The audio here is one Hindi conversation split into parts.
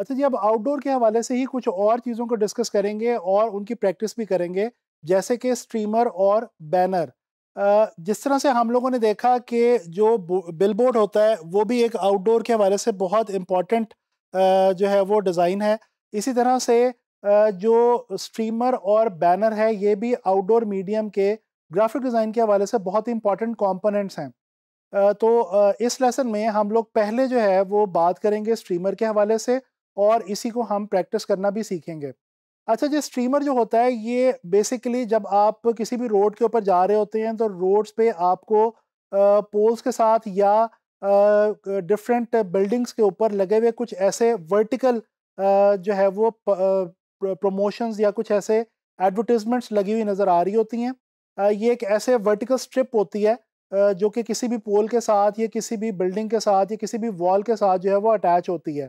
अच्छा जी अब आउटडोर के हवाले से ही कुछ और चीज़ों को डिस्कस करेंगे और उनकी प्रैक्टिस भी करेंगे जैसे कि स्ट्रीमर और बैनर जिस तरह से हम लोगों ने देखा कि जो बिल बोर्ड होता है वो भी एक आउटडोर के हवाले से बहुत इम्पॉर्टेंट जो है वो डिज़ाइन है इसी तरह से जो स्ट्रीमर और बैनर है ये भी आउटडोर मीडियम के ग्राफिक डिज़ाइन के हवाले से बहुत ही इंपॉर्टेंट कॉम्पोनेंट्स हैं तो इस लेसन में हम लोग पहले जो है वो बात करेंगे स्ट्रीमर के हवाले से और इसी को हम प्रैक्टिस करना भी सीखेंगे अच्छा जी स्ट्रीमर जो होता है ये बेसिकली जब आप किसी भी रोड के ऊपर जा रहे होते हैं तो रोड्स पे आपको पोल्स के साथ या डिफरेंट बिल्डिंग्स के ऊपर लगे हुए कुछ ऐसे वर्टिकल जो है वो प्रमोशंस या कुछ ऐसे एडवर्टिजमेंट्स लगी हुई नज़र आ रही होती हैं ये एक ऐसे वर्टिकल स्ट्रिप होती है जो कि किसी भी पोल के साथ या किसी भी बिल्डिंग के साथ या किसी भी वॉल के साथ जो है वो अटैच होती है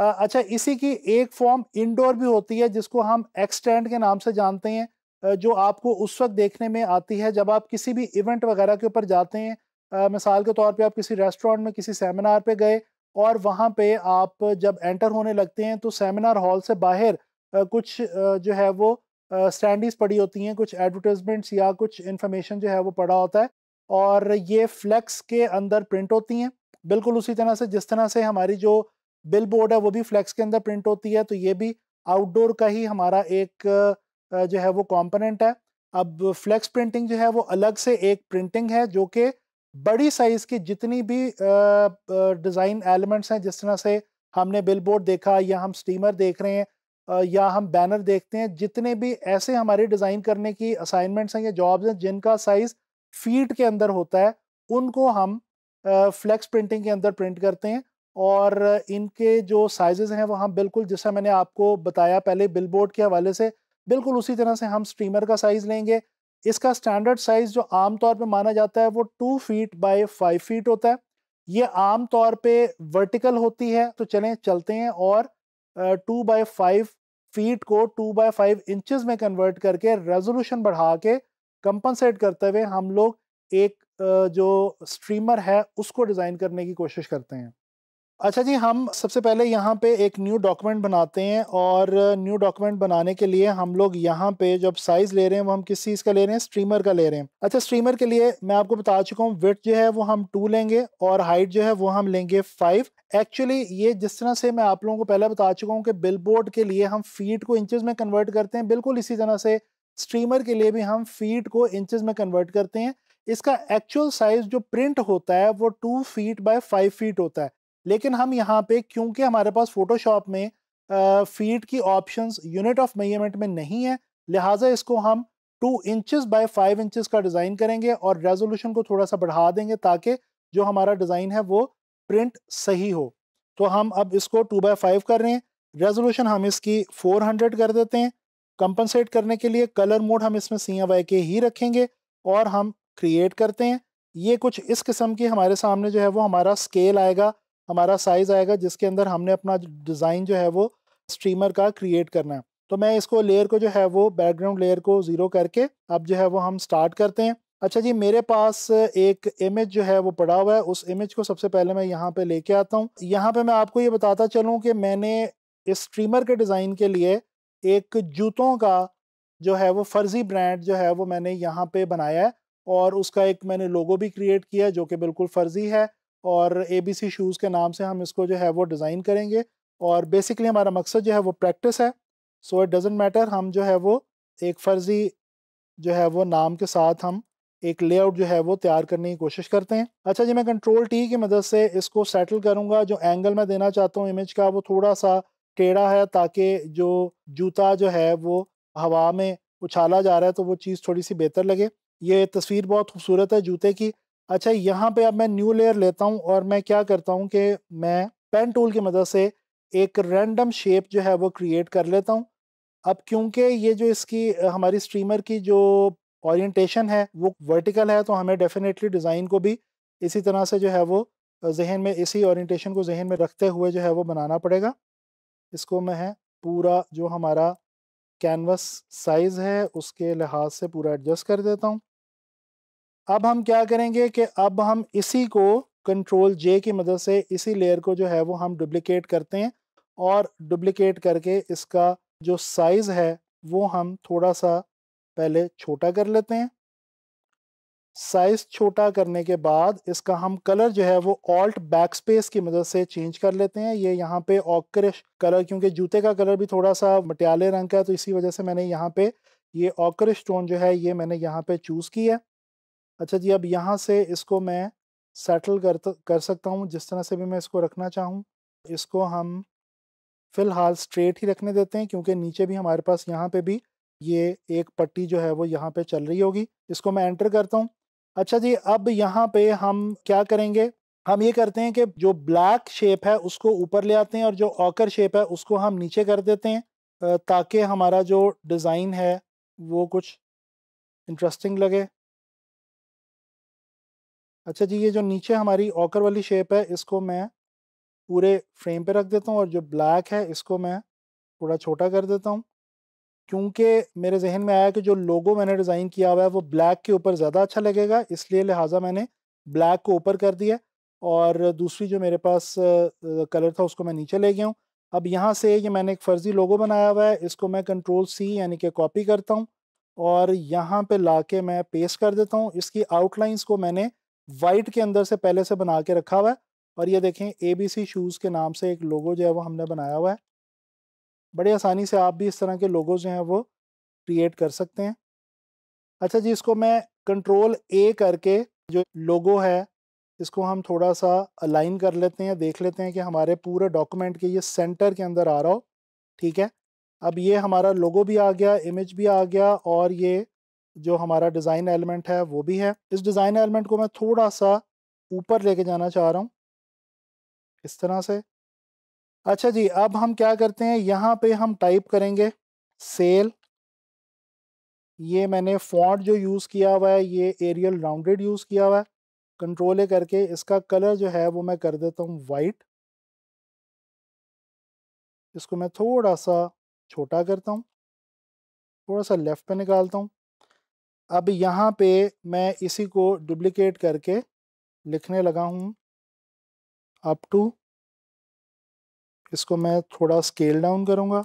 अच्छा इसी की एक फॉर्म इंडोर भी होती है जिसको हम एक्सटेंड के नाम से जानते हैं जो आपको उस वक्त देखने में आती है जब आप किसी भी इवेंट वगैरह के ऊपर जाते हैं मिसाल के तौर पे आप किसी रेस्टोरेंट में किसी सेमिनार पे गए और वहाँ पे आप जब एंटर होने लगते हैं तो सेमिनार हॉल से बाहर कुछ जो है वो स्टैंडीज पड़ी होती हैं कुछ एडवर्टाइजमेंट्स या कुछ इन्फॉर्मेशन जो है वो पड़ा होता है और ये फ्लैक्स के अंदर प्रिंट होती हैं बिल्कुल उसी तरह से जिस तरह से हमारी जो बिल बोर्ड है वो भी फ्लेक्स के अंदर प्रिंट होती है तो ये भी आउटडोर का ही हमारा एक जो है वो कॉम्पोनेंट है अब फ्लेक्स प्रिंटिंग जो है वो अलग से एक प्रिंटिंग है जो कि बड़ी साइज़ की जितनी भी डिज़ाइन एलिमेंट्स हैं जिस तरह से हमने बिल बोर्ड देखा या हम स्टीमर देख रहे हैं या हम बैनर देखते हैं जितने भी ऐसे हमारे डिज़ाइन करने की असाइनमेंट्स हैं या जॉब्स हैं जिनका साइज़ फीट के अंदर होता है उनको हम फ्लेक्स प्रिंटिंग के अंदर प्रिंट करते हैं और इनके जो साइजेस हैं वो हम बिल्कुल जैसा मैंने आपको बताया पहले बिलबोर्ड के हवाले से बिल्कुल उसी तरह से हम स्ट्रीमर का साइज़ लेंगे इसका स्टैंडर्ड साइज़ जो आम तौर पे माना जाता है वो two feet by five feet होता है ये आम तौर पे वर्टिकल होती है तो चलें चलते हैं और टू बाई फाइव फीट को टू बाई फाइव इंचज़ में कन्वर्ट करके रेजोल्यूशन बढ़ा के कंपनसेट करते हुए हम लोग एक जो स्ट्रीमर है उसको डिज़ाइन करने की कोशिश करते हैं अच्छा जी हम सबसे पहले यहाँ पे एक न्यू डॉक्यूमेंट बनाते हैं और न्यू uh, डॉक्यूमेंट बनाने के लिए हम लोग यहाँ पे जब साइज़ ले रहे हैं वो हम किस चीज़ का ले रहे हैं स्ट्रीमर का ले रहे हैं अच्छा स्ट्रीमर के लिए मैं आपको बता चुका हूँ विथ जो है वो हम टू लेंगे और हाइट जो है वो हम लेंगे फाइव एक्चुअली ये जिस तरह से मैं आप लोगों को पहले बता चुका हूँ कि बिल के लिए हम फीट को इंचज़ में कन्वर्ट करते हैं बिल्कुल इसी तरह से स्ट्रीमर के लिए भी हम फीट को इंचज़ में कन्वर्ट करते हैं इसका एक्चुअल साइज़ जो प्रिंट होता है वो two feet by five feet होता है लेकिन हम यहाँ पे क्योंकि हमारे पास फोटोशॉप में फीट की ऑप्शंस यूनिट ऑफ मेजरमेंट में नहीं है लिहाजा इसको हम two inches by five inches का डिज़ाइन करेंगे और रेजोल्यूशन को थोड़ा सा बढ़ा देंगे ताकि जो हमारा डिज़ाइन है वो प्रिंट सही हो तो हम अब इसको टू बाय फाइव कर रहे हैं रेजोल्यूशन हम इसकी फोर हंड्रेड कर देते हैं कंपनसेट करने के लिए कलर मोड हम इसमें सी वाई के ही रखेंगे और हम क्रिएट करते हैं ये कुछ इस किस्म की हमारे सामने जो है वो हमारा स्केल आएगा हमारा साइज़ आएगा जिसके अंदर हमने अपना डिज़ाइन जो है वो स्ट्रीमर का क्रिएट करना है तो मैं इसको लेयर को जो है वो बैकग्राउंड लेयर को ज़ीरो करके अब जो है वो हम स्टार्ट करते हैं अच्छा जी मेरे पास एक इमेज जो है वो पड़ा हुआ है उस इमेज को सबसे पहले मैं यहाँ पे लेके आता हूँ यहाँ पे मैं आपको ये बताता चलूँ कि मैंने इस स्ट्रीमर के डिज़ाइन के लिए एक जूतों का जो है वो फर्जी ब्रांड जो है वो मैंने यहाँ पे बनाया है और उसका एक मैंने लोगो भी क्रिएट किया है जो कि बिल्कुल फर्जी है और ए बी सी शूज़ के नाम से हम इसको जो है वो डिज़ाइन करेंगे और बेसिकली हमारा मकसद जो है वो प्रैक्टिस है सो इट डजेंट मैटर हम जो है वो एक फ़र्ज़ी जो है वो नाम के साथ हम एक लेआउट जो है वो तैयार करने की कोशिश करते हैं अच्छा जी मैं कंट्रोल टी की मदद से इसको सेटल करूँगा जो एंगल मैं देना चाहता हूँ इमेज का वो थोड़ा सा टेढ़ा है ताकि जो जूता जो है वो हवा में उछाला जा रहा है तो वो चीज़ थोड़ी सी बेहतर लगे ये तस्वीर बहुत खूबसूरत है जूते की अच्छा यहाँ पे अब मैं न्यू लेयर लेता हूँ और मैं क्या करता हूँ कि मैं पेन टूल की मदद से एक रैंडम शेप जो है वो क्रिएट कर लेता हूँ अब क्योंकि ये जो इसकी हमारी स्ट्रीमर की जो ओरिएंटेशन है वो वर्टिकल है तो हमें डेफिनेटली डिज़ाइन को भी इसी तरह से जो है वो जहन में इसी ऑरेंटेशन को जहन में रखते हुए जो है वो बनाना पड़ेगा इसको मैं पूरा जो हमारा कैनवस साइज़ है उसके लिहाज से पूरा एडजस्ट कर देता हूँ अब हम क्या करेंगे कि अब हम इसी को कंट्रोल जे की मदद से इसी लेयर को जो है वो हम डुप्लीकेट करते हैं और डुप्लीकेट करके इसका जो साइज़ है वो हम थोड़ा सा पहले छोटा कर लेते हैं साइज़ छोटा करने के बाद इसका हम कलर जो है वो ऑल्ट बैक स्पेस की मदद से चेंज कर लेते हैं ये यहाँ पे ऑकरिश कलर क्योंकि जूते का कलर भी थोड़ा सा मटियाले रंग का है तो इसी वजह से मैंने यहाँ पे ये ऑकरिश स्टोन जो है ये मैंने यहाँ पे चूज़ किया है अच्छा जी अब यहाँ से इसको मैं सेटल कर कर सकता हूँ जिस तरह से भी मैं इसको रखना चाहूँ इसको हम फ़िलहाल स्ट्रेट ही रखने देते हैं क्योंकि नीचे भी हमारे पास यहाँ पे भी ये एक पट्टी जो है वो यहाँ पे चल रही होगी इसको मैं एंटर करता हूँ अच्छा जी अब यहाँ पे हम क्या करेंगे हम ये करते हैं कि जो ब्लैक शेप है उसको ऊपर ले आते हैं और जो ऑकर शेप है उसको हम नीचे कर देते हैं ताकि हमारा जो डिज़ाइन है वो कुछ इंटरेस्टिंग लगे अच्छा जी ये जो नीचे हमारी ऑकर वाली शेप है इसको मैं पूरे फ्रेम पे रख देता हूँ और जो ब्लैक है इसको मैं थोड़ा छोटा कर देता हूँ क्योंकि मेरे जहन में आया कि जो लोगो मैंने डिज़ाइन किया हुआ है वो ब्लैक के ऊपर ज़्यादा अच्छा लगेगा इसलिए लिहाजा मैंने ब्लैक को ऊपर कर दिया और दूसरी जो मेरे पास कलर था उसको मैं नीचे ले गया हूँ अब यहाँ से ये मैंने एक फ़र्ज़ी लोगो बनाया हुआ है इसको मैं कंट्रोल सी यानी कि कॉपी करता हूँ और यहाँ पे ला के मैं पेस्ट कर देता हूँ इसकी आउटलाइंस को मैंने वाइट के अंदर से पहले से बना के रखा हुआ है और ये देखें ए बी सी शूज़ के नाम से एक लोगो जो है वो हमने बनाया हुआ है बड़ी आसानी से आप भी इस तरह के लोगो जो हैं वो क्रिएट कर सकते हैं अच्छा जी इसको मैं कंट्रोल ए करके जो लोगो है इसको हम थोड़ा सा अलाइन कर लेते हैं देख लेते हैं कि हमारे पूरे डॉक्यूमेंट के ये सेंटर के अंदर आ रहा हो ठीक है अब ये हमारा लोगो भी आ गया इमेज भी आ गया और ये जो हमारा डिज़ाइन एलिमेंट है वो भी है इस डिज़ाइन एलिमेंट को मैं थोड़ा सा ऊपर लेके जाना चाह रहा हूँ इस तरह से अच्छा जी अब हम क्या करते हैं यहाँ पे हम टाइप करेंगे सेल ये मैंने फॉन्ट जो यूज़ किया हुआ है ये एरियल राउंडेड यूज़ किया हुआ है कंट्रोल ए करके इसका कलर जो है वो मैं कर देता हूँ वाइट इसको मैं थोड़ा सा छोटा करता हूँ थोड़ा सा लेफ़्ट पे निकालता हूँ अब यहाँ पे मैं इसी को डुप्लीकेट करके लिखने लगा हूँ अप टू इसको मैं थोड़ा स्केल डाउन करूँगा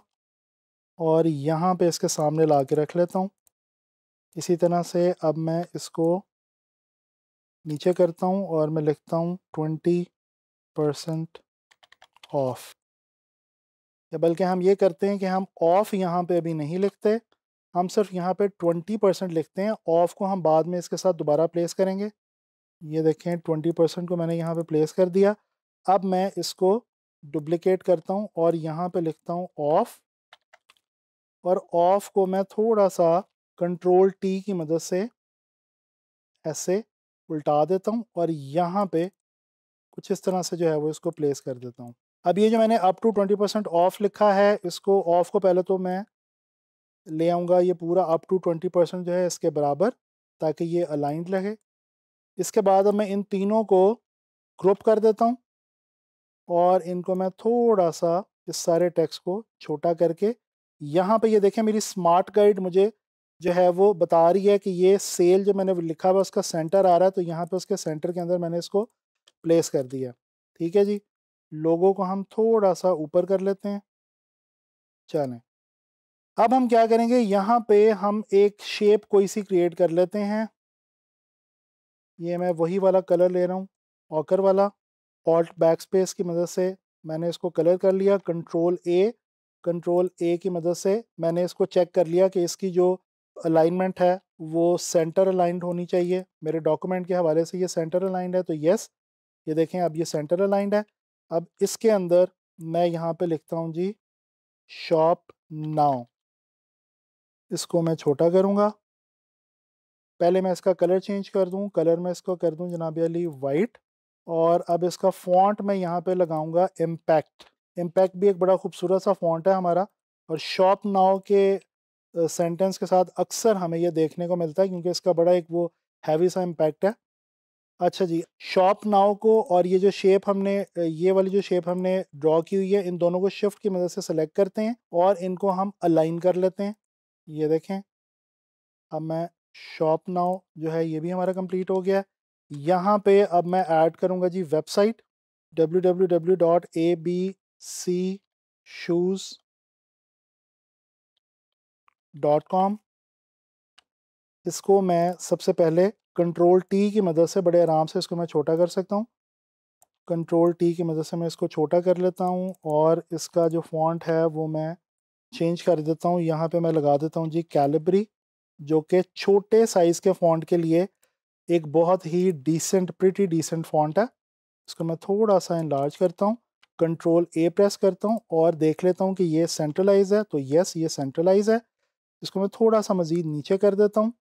और यहाँ पे इसके सामने ला के रख लेता हूँ इसी तरह से अब मैं इसको नीचे करता हूँ और मैं लिखता हूँ ट्वेंटी परसेंट ऑफ या बल्कि हम ये करते हैं कि हम ऑफ यहाँ पे अभी नहीं लिखते हम सिर्फ यहाँ पे ट्वेंटी परसेंट लिखते हैं ऑफ को हम बाद में इसके साथ दोबारा प्लेस करेंगे ये देखें ट्वेंटी परसेंट को मैंने यहाँ पे प्लेस कर दिया अब मैं इसको डुप्लिकेट करता हूँ और यहाँ पे लिखता हूँ ऑफ और ऑफ को मैं थोड़ा सा कंट्रोल टी की मदद से ऐसे उल्टा देता हूँ और यहाँ पे कुछ इस तरह से जो है वो इसको प्लेस कर देता हूँ अब ये जो मैंने up to twenty percent off लिखा है इसको ऑफ को पहले तो मैं ले आऊँगा ये पूरा अप टू ट्वेंटी परसेंट जो है इसके बराबर ताकि ये अलाइंड लगे इसके बाद मैं इन तीनों को ग्रुप कर देता हूँ और इनको मैं थोड़ा सा इस सारे टेक्स्ट को छोटा करके यहाँ पे ये देखें मेरी स्मार्ट गाइड मुझे जो है वो बता रही है कि ये सेल जो मैंने लिखा हुआ उसका सेंटर आ रहा है तो यहाँ पे उसके सेंटर के अंदर मैंने इसको प्लेस कर दिया ठीक है जी लोगों को हम थोड़ा सा ऊपर कर लेते हैं चलें अब हम क्या करेंगे यहाँ पे हम एक शेप कोई सी क्रिएट कर लेते हैं ये मैं वही वाला कलर ले रहा हूँ ऑकर वाला ऑल्ट बैक स्पेस की मदद से मैंने इसको कलर कर लिया कंट्रोल ए कंट्रोल ए की मदद से मैंने इसको चेक कर लिया कि इसकी जो अलाइनमेंट है वो सेंटर अलाइंड होनी चाहिए मेरे डॉक्यूमेंट के हवाले से ये सेंटर अलाइंड है तो यस ये देखें अब ये सेंटर अलाइंड है अब इसके अंदर मैं यहाँ पे लिखता हूँ जी शॉप नाउ इसको मैं छोटा करूँगा पहले मैं इसका कलर चेंज कर दूँ कलर में इसको कर दूँ जनाब अली वाइट और अब इसका फॉन्ट मैं यहाँ पे लगाऊंगा इम्पैक्ट इम्पैक्ट भी एक बड़ा खूबसूरत सा फॉन्ट है हमारा और शॉप नाव के सेंटेंस के साथ अक्सर हमें यह देखने को मिलता है क्योंकि इसका बड़ा एक वो हैवी सा इम्पैक्ट है अच्छा जी शॉप नाव को और ये जो शेप हमने ये वाली जो शेप हमने ड्रॉ की हुई है इन दोनों को शिफ्ट की मदद से सेलेक्ट करते हैं और इनको हम अलाइन कर लेते हैं ये देखें अब मैं शॉप नाउ जो है ये भी हमारा कंप्लीट हो गया यहाँ पे अब मैं ऐड करूँगा the website W W W dot A B C shoes dot com इसको मैं सबसे पहले कंट्रोल टी की मदद से बड़े आराम से इसको मैं छोटा कर सकता हूँ कंट्रोल टी की मदद से मैं इसको छोटा कर लेता हूँ और इसका जो फॉन्ट है वो मैं चेंज कर देता हूँ यहाँ पे मैं लगा देता हूँ जी कैलिब्री जो कि छोटे साइज़ के फॉन्ट के लिए एक बहुत ही डिसेंट प्रिटी डिसेंट फॉन्ट है इसको मैं थोड़ा सा इनलार्ज करता हूँ कंट्रोल ए प्रेस करता हूँ और देख लेता हूँ कि ये सेंट्रलाइज है तो यस ये सेंट्रलाइज है इसको मैं थोड़ा सा मज़ीद नीचे कर देता हूँ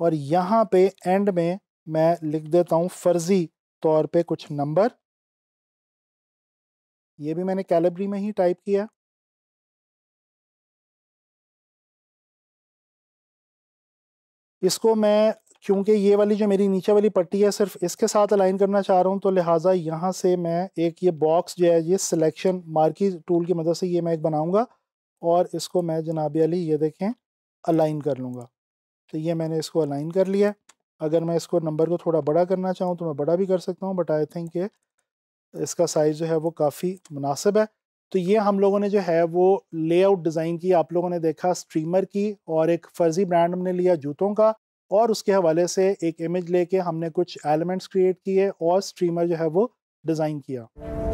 और यहाँ पे एंड में मैं लिख देता हूँ फर्जी तौर पे कुछ नंबर ये भी मैंने कैलिब्री में ही टाइप किया इसको मैं क्योंकि ये वाली जो मेरी नीचे वाली पट्टी है सिर्फ इसके साथ अलाइन करना चाह रहा हूँ तो लिहाजा यहाँ से मैं एक ये बॉक्स जो है ये सिलेक्शन मार्की टूल की मदद से ये मैं एक बनाऊँगा और इसको मैं जनाब अली ये देखें अलाइन कर लूँगा तो ये मैंने इसको अलाइन कर लिया अगर मैं इसको नंबर को थोड़ा बड़ा करना चाहूँ तो मैं बड़ा भी कर सकता हूँ बट आई थिंक ये इसका साइज़ जो है वो काफ़ी मुनासिब है तो ये हम लोगों ने जो है वो लेआउट डिज़ाइन की आप लोगों ने देखा स्ट्रीमर की और एक फर्जी ब्रांड हमने लिया जूतों का और उसके हवाले से एक इमेज लेके हमने कुछ एलिमेंट्स क्रिएट किए और स्ट्रीमर जो है वो डिज़ाइन किया